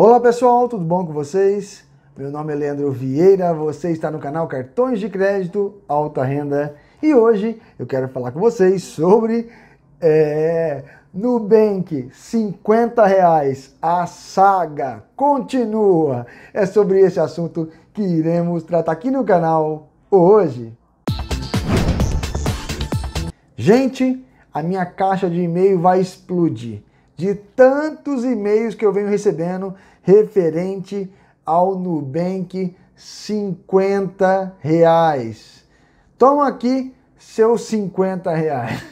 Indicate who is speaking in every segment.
Speaker 1: Olá pessoal, tudo bom com vocês? Meu nome é Leandro Vieira, você está no canal Cartões de Crédito Alta Renda e hoje eu quero falar com vocês sobre é, Nubank, 50 reais, a saga continua. É sobre esse assunto que iremos tratar aqui no canal hoje. Gente, a minha caixa de e-mail vai explodir de tantos e-mails que eu venho recebendo referente ao Nubank 50 reais. Toma aqui seus 50 reais.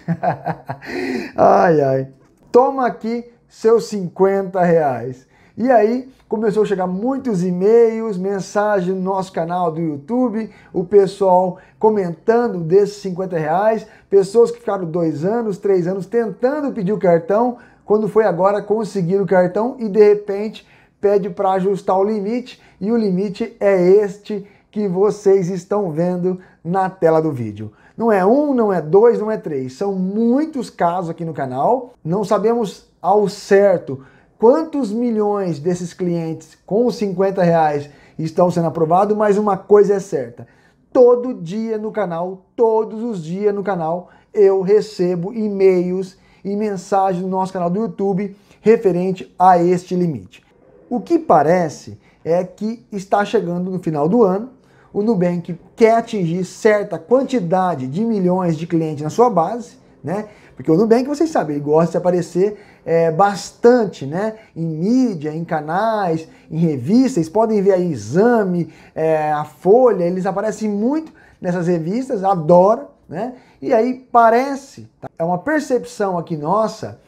Speaker 1: ai, ai. Toma aqui seus 50 reais. E aí começou a chegar muitos e-mails, mensagem no nosso canal do YouTube, o pessoal comentando desses 50 reais, pessoas que ficaram dois anos, três anos tentando pedir o cartão, quando foi agora conseguir o cartão e de repente pede para ajustar o limite e o limite é este que vocês estão vendo na tela do vídeo. Não é um, não é dois, não é três. São muitos casos aqui no canal. Não sabemos ao certo quantos milhões desses clientes com os 50 reais estão sendo aprovados, mas uma coisa é certa. Todo dia no canal, todos os dias no canal, eu recebo e-mails e mensagens no nosso canal do YouTube referente a este limite. O que parece é que está chegando no final do ano, o Nubank quer atingir certa quantidade de milhões de clientes na sua base, né? Porque o Nubank, vocês sabem, ele gosta de aparecer é, bastante, né? Em mídia, em canais, em revistas, podem ver aí Exame, é, a Folha, eles aparecem muito nessas revistas, Adoram. Né? E aí parece, tá? é uma percepção aqui nossa,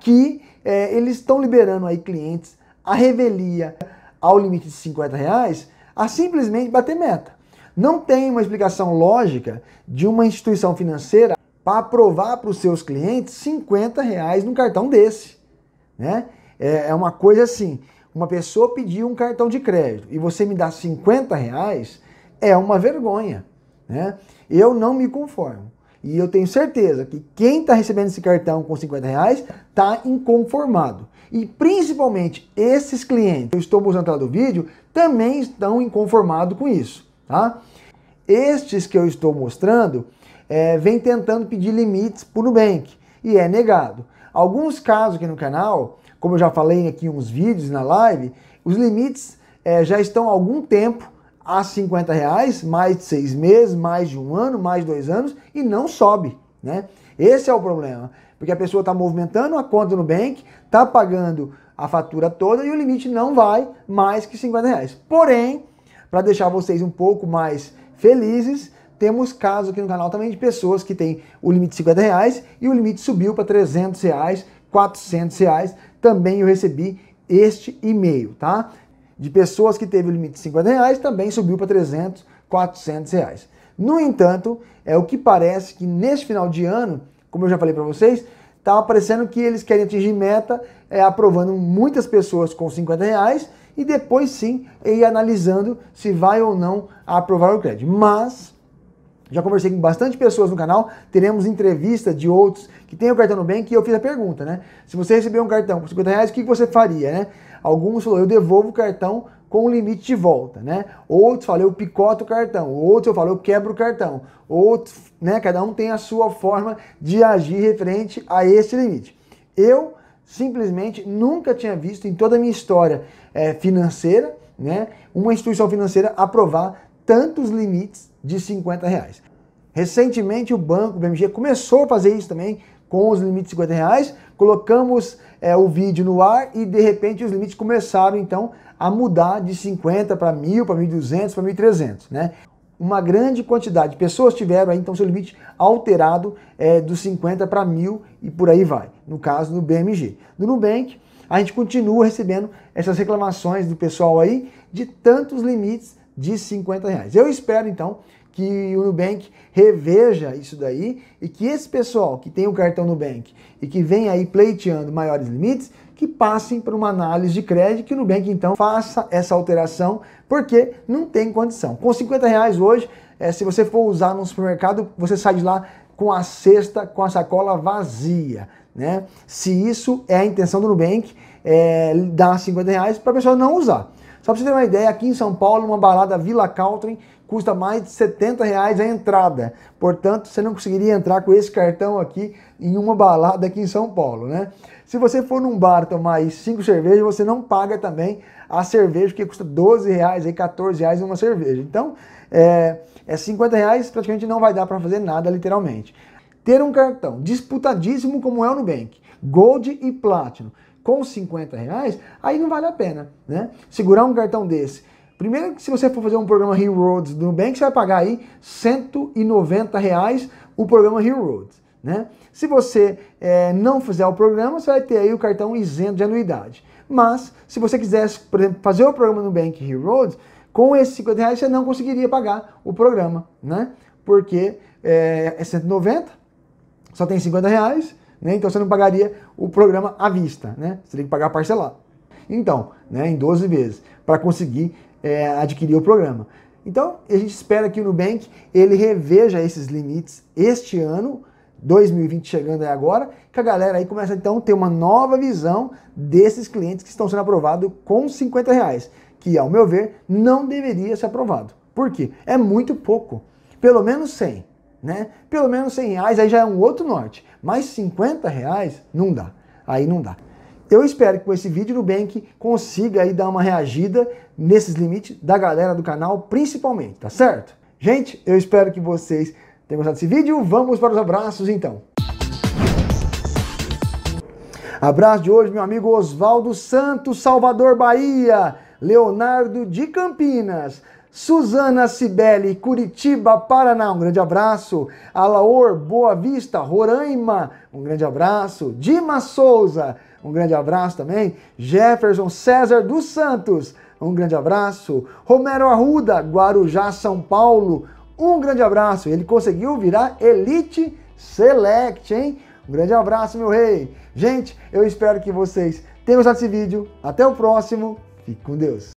Speaker 1: que é, eles estão liberando aí clientes a revelia ao limite de 50 reais a simplesmente bater meta. Não tem uma explicação lógica de uma instituição financeira para aprovar para os seus clientes 50 reais num cartão desse. Né? É, é uma coisa assim, uma pessoa pediu um cartão de crédito e você me dá 50 reais, é uma vergonha. Né? Eu não me conformo. E eu tenho certeza que quem está recebendo esse cartão com 50 reais está inconformado. E principalmente esses clientes que eu estou mostrando atrás do vídeo também estão inconformados com isso. Tá? Estes que eu estou mostrando é, vem tentando pedir limites para o Nubank e é negado. Alguns casos aqui no canal, como eu já falei aqui em uns vídeos na live, os limites é, já estão há algum tempo a 50 reais, mais de seis meses, mais de um ano, mais de dois anos, e não sobe, né? Esse é o problema, porque a pessoa está movimentando a conta no Nubank, está pagando a fatura toda e o limite não vai mais que 50 reais. Porém, para deixar vocês um pouco mais felizes, temos casos aqui no canal também de pessoas que têm o limite de 50 reais e o limite subiu para 300 reais, 400 reais. Também eu recebi este e-mail, tá? de pessoas que teve o limite de 50 reais também subiu para 300, 400 reais. No entanto, é o que parece que neste final de ano, como eu já falei para vocês, está aparecendo que eles querem atingir meta é, aprovando muitas pessoas com 50 reais e depois sim é, ir analisando se vai ou não aprovar o crédito. Mas já conversei com bastante pessoas no canal, teremos entrevista de outros que têm o cartão bem que eu fiz a pergunta, né? Se você receber um cartão com 50 reais, o que você faria, né? Alguns falam, eu devolvo o cartão com o limite de volta, né? Outros falam, eu picoto o cartão. Outros eu falo, eu quebro o cartão. Outros, né? Cada um tem a sua forma de agir referente a esse limite. Eu simplesmente nunca tinha visto em toda a minha história é, financeira, né? Uma instituição financeira aprovar tantos limites de 50 reais. Recentemente o banco BMG começou a fazer isso também, com os limites de 50 reais, colocamos é, o vídeo no ar e de repente os limites começaram então a mudar de 50 para 1.000, para 1.200, para 1.300, né? Uma grande quantidade de pessoas tiveram aí, então seu limite alterado é, dos 50 para 1.000 e por aí vai, no caso do BMG. No Nubank, a gente continua recebendo essas reclamações do pessoal aí de tantos limites de 50 reais. Eu espero então que o Nubank reveja isso daí e que esse pessoal que tem o cartão Nubank e que vem aí pleiteando maiores limites, que passem para uma análise de crédito, que o Nubank então faça essa alteração, porque não tem condição. Com 50 reais hoje, é, se você for usar no supermercado, você sai de lá com a cesta, com a sacola vazia. Né? Se isso é a intenção do Nubank, é, dar 50 reais para a pessoa não usar. Só para você ter uma ideia, aqui em São Paulo, uma balada Vila Caltrim custa mais de 70 reais a entrada. Portanto, você não conseguiria entrar com esse cartão aqui em uma balada aqui em São Paulo, né? Se você for num bar tomar cinco cervejas, você não paga também a cerveja, que custa 12 reais, e 14 reais uma cerveja. Então, é, é 50 reais, praticamente não vai dar para fazer nada, literalmente ter um cartão disputadíssimo como é o Nubank, Gold e Platinum, com 50 reais, aí não vale a pena, né? Segurar um cartão desse. Primeiro se você for fazer um programa Heroes do Nubank, você vai pagar aí 190 reais o programa Heroes. Né? Se você é, não fizer o programa, você vai ter aí o cartão isento de anuidade. Mas, se você quisesse, por exemplo, fazer o programa no Bank Heroes, com esses 50 reais você não conseguiria pagar o programa, né? Porque eh, é, é 190, só tem 50 reais, né? Então você não pagaria o programa à vista, né? Você tem que pagar parcelado. Então, né, em 12 vezes, para conseguir é, adquirir o programa. Então, a gente espera que o Nubank ele reveja esses limites este ano, 2020 chegando aí agora, que a galera aí começa então a ter uma nova visão desses clientes que estão sendo aprovados com 50 reais, que ao meu ver não deveria ser aprovado. Por quê? É muito pouco. Pelo menos 100 né? Pelo menos 100 reais aí já é um outro norte, mas 50 reais não dá, aí não dá. Eu espero que com esse vídeo o Nubank consiga aí dar uma reagida nesses limites da galera do canal, principalmente, tá certo? Gente, eu espero que vocês tenham gostado desse vídeo. Vamos para os abraços então. Abraço de hoje, meu amigo Oswaldo Santos, Salvador, Bahia. Leonardo de Campinas. Suzana Cibele, Curitiba, Paraná, um grande abraço. Alaor, Boa Vista, Roraima, um grande abraço. Dima Souza, um grande abraço também. Jefferson César dos Santos, um grande abraço. Romero Arruda, Guarujá, São Paulo, um grande abraço. Ele conseguiu virar Elite Select, hein? Um grande abraço, meu rei. Gente, eu espero que vocês tenham gostado desse vídeo. Até o próximo. Fique com Deus.